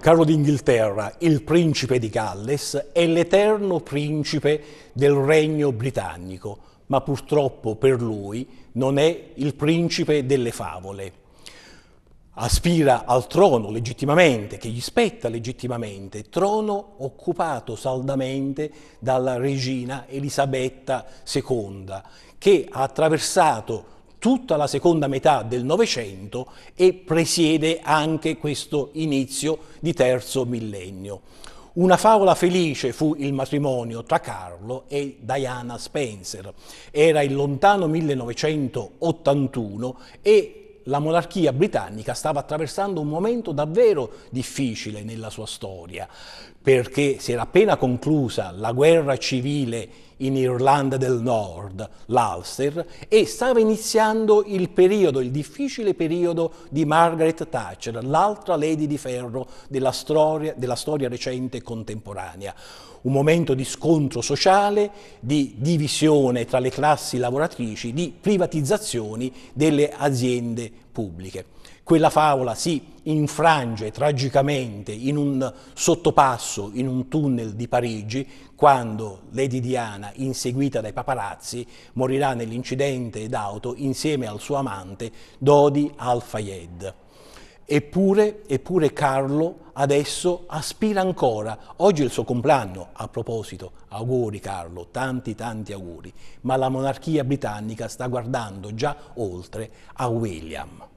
caro d'Inghilterra, il principe di Galles, è l'eterno principe del regno britannico, ma purtroppo per lui non è il principe delle favole. Aspira al trono legittimamente, che gli spetta legittimamente, trono occupato saldamente dalla regina Elisabetta II, che ha attraversato tutta la seconda metà del Novecento e presiede anche questo inizio di terzo millennio. Una favola felice fu il matrimonio tra Carlo e Diana Spencer. Era il lontano 1981 e la monarchia britannica stava attraversando un momento davvero difficile nella sua storia, perché si era appena conclusa la guerra civile in Irlanda del Nord, l'Ulster, e stava iniziando il periodo, il difficile periodo di Margaret Thatcher, l'altra lady di ferro della storia, della storia recente e contemporanea. Un momento di scontro sociale, di divisione tra le classi lavoratrici, di privatizzazioni delle aziende pubbliche. Quella favola si infrange tragicamente in un sottopasso, in un tunnel di Parigi, quando Lady Diana, inseguita dai paparazzi, morirà nell'incidente d'auto insieme al suo amante Dodi Al-Fayed. Eppure, eppure Carlo adesso aspira ancora. Oggi è il suo compleanno, a proposito, auguri Carlo, tanti tanti auguri, ma la monarchia britannica sta guardando già oltre a William.